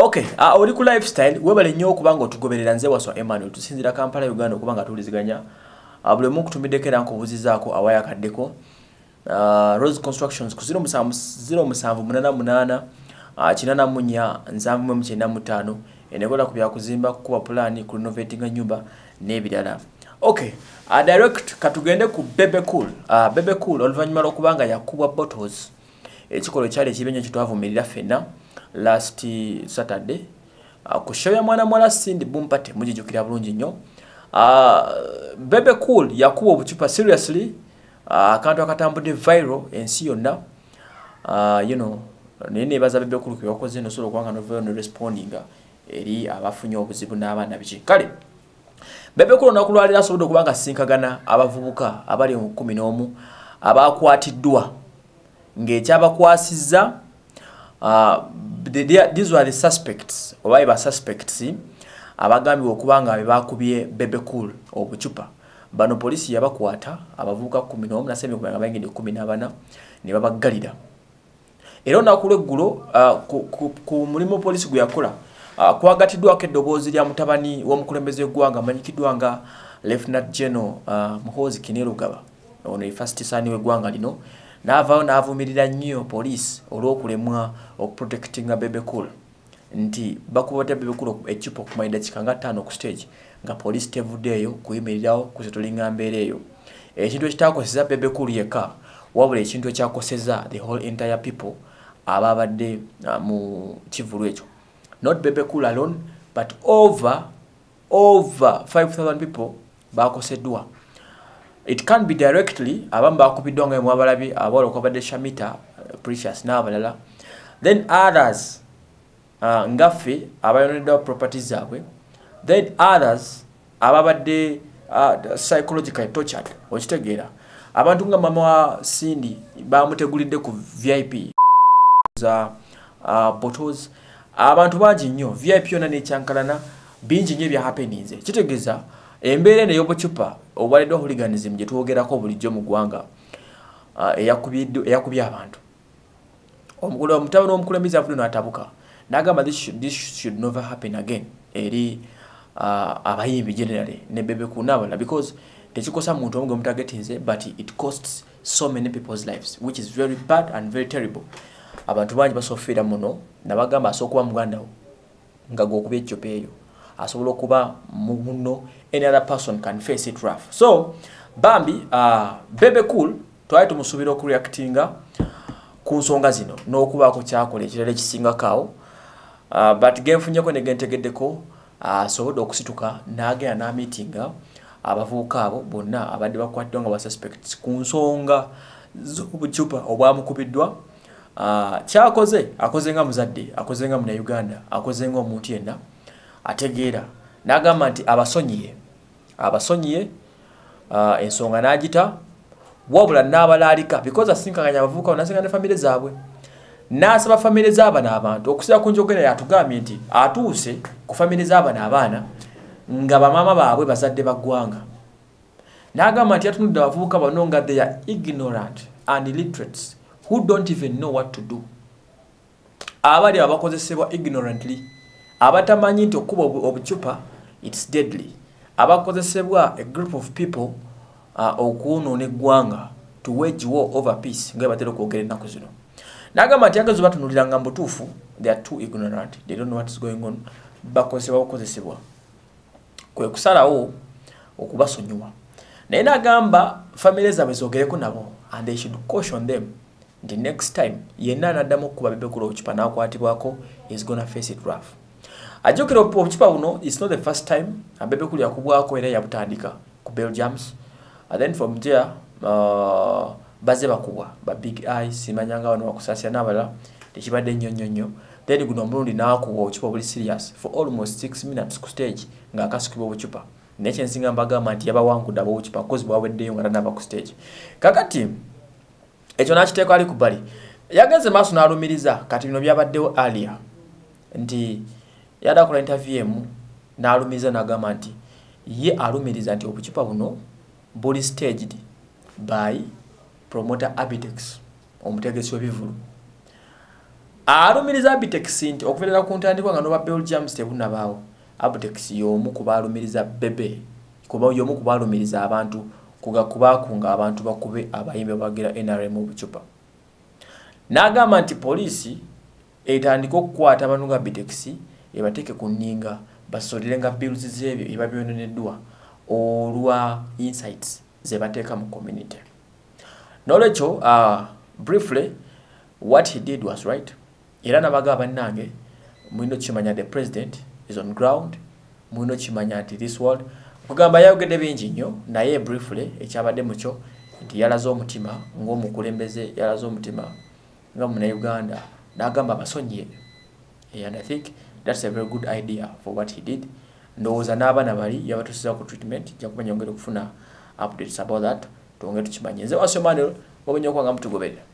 okay uh, oli ku lifestyle webale nnyo okuba nga otugoberera nze waswa emmanuel tusinzira kampala uganda okuba nga tuwuliziganya uh, ah, buli omu okutumiddeko era nka obuzizaako awayakaddeko uh, ah, rose constructions ku 0788947495 enekola ku byakuzimba kukuba pulaani ku renovatinga nyumba n'ebirala okay uh, direct katugende ku bebecool uh, bebecool oluvannyuma lw'okuba nga yakubwa bottles ekikolo kyali ekibinyo kitwavumirira ffenna last saturday ah, ku show ya mwana mwala sindi bumpate mujijukira bulungi nnyo ah, bebe cool yakuba obucupa seriously ah, akantu akatambudde viral ensi yonna naye nebaza bebe cool kebakoze nosobola okubanga novayo ne responding eri abafunye obuzibu n'abaana biki kale bebe cool onaku lwalira asobodde okubanga asinkagana abavubuka abali mu kumi n'omu abakwatiddwa ng'ekyabakwasizza Uh, these were the suspects obaye ba suspects eh, abagambibwa okuba nga bebakubye bebe cool obucupa bano poliisi yabakwata abavubuka kumi nomu nasembye kubanga bayingidde kumi n'abana ne babaggalira era onaku lweggulo uh, ku mulimu poliisi gwe yakola uh, kwagatiddwako eddoboozi lya mutabani w'omukulembeze eggwanga amanyikiddwa nga lefnat geno muhoozi kinerugaba ono efasitisaani w'eggwanga lino n'avaawo n'avumirira nnyo poliisi olw'okulemwa okuprotectinga bebekul nti bakubatya bebekul ekipa okumanyira kikanga ttaano ku stage nga poliisi tevuddeeyo kuyimirirawo kusetulinga mbeera eyo ekintu ekitakoseza bebekul yekka wabula ekintu ekyakoseza the whole entire people ababadde ah, mu kivulu ekyo not bebekul alone but over over 5000 people bakoseddwa it can be directly abamu bakubiddwa nga emwabalabi abawala okwabadde shamita eh, precious n'abalala then others uh, ah, ngaffe abayoneddewa properties zaabwe then others ababadde uh, ah, psychologically tortured okitegeera abantu nga mama wa sindi bamutegulidde ku vip za uh, ah, bottles abantu bangi nnyo vip yona nekyankalana bingi nnyo ebya happenings kitegeeza embeera eno ey'obucupa obwaliddwa huliganism gye twogerako bulijjo mu ggwanga eyakubye abantu omutabo n'omukulembeze avudde n'atabuka n'agamba this should never happen again eri abayimbi generally ne bebe kunabala because tekikosa muntu omuge mutagetinze but it costs so many people's lives which is very bad and very terrible abantu bangi basofiira muno nabagamba asokuba mugandawo nga gwokuba ekicopa eyo asobola okuba mu muno another person can face it rough so bambi uh, bebe cool twali tumusuubira okureactinga ku nsonga zino n'okubaako kyakola ekirala ekisingakaawo uh, but genfunyeko ne gentegeddeko uh, asobodde uh, okusituka n'agenda n'amiitinga abavubuka abo bonna abadde bakwatiddwa nga basuspect ku nsonga z'obucupa obwamukubiddwa uh, kyakoze akoze nga muzadde akoze nga munauganda akoze nga omuntu yenna ategeera n'agamba nti abasonyiye abasonyiye uh, ensonga n'agita wabula n'abalaalika because asinkaganya abavubuka nasinga ne famire zaabwe n'asaba famire z'abana abantu okusira ku njogera yatugambye nti atuuse ku famire z'abana abaana nga bamaama baabwe bazadde baggwanga n'agamba nti yatunudde abavubuka bano nga theyar ignorant and literates who don't even know what to do abali abo bakozesebwa ignorantly abatamanyi nti okuba obucupa its deadly abakozesebwa a group of people uh, okwonoona eggwanga to wage war over peace nga batera okwogera ennaku zino nagamba nti agazo batunuliranga mubutuufu they are too ignorant they don't know what is going on bakozesebwa bakozesebwa kwe kusalawo okubasonyiwa naye nagamba famire zaabwe zogereko nabo and they should caution them the next time yenna anaddamu okukuba bibekula obucupa nakwatibwako is gonna face it rough ajokero po chipa uno it's not the first time abebe kuli akubwako era yabutandika ku Belgiums and then from there uh, baze bakubwa ba big eye simanyanga wano wakusasia nabala tichibade nyo nyo nyo then guno mulundi nakuwa chipa buli serious for almost 6 minutes ku stage nga akasukibwa chipa neche nsinga mbaga manti yaba wangu dabo chipa cause bwawe deyo nga nabala ku stage kakati ekyo nachiteko ali kubali yagenze maso nalumiriza kati bino byabaddewo alia ndi yadakola interview emu n'alumiriza n'agamba nti ye alumiriza nti obucupa buno buli staged by promoter abitex omutegesi w'ebivulu alumiriza abitex nti okubeerera ku ntandikwa nga noba belgiums tebunabaawo abitex y'omu kubaalumiriza bebe kuba y'omu kubaalumiriza abantu kugakubaaku nga abantu bakube abayimbi bagera nrm obucupa n'agamba nti poliisi etandika okukwata abantu nga abitex ebateke ku nninga basolirenga bills zebyo ebabyononeddwa olwa insights zebateeka mu community nolwekyo uh, briefly what he did was right era nabaga abannange mulina okimanya the president is on ground mulina okimanya nti this world kugamba yayogedde bingi nnyo naye briefly ekyabadde mukyo nti yalaze omutima ngaomukulembeze yalaze omutima nga munauganda nagamba basonyie and i think that's a very good idea for what he did ndowooza n'abaana bali yabatusiza ku treatment ja kuba nyongera okufuna updates about that tonge tukimanyi nze wasomaani wabanyakubanga mutugoberera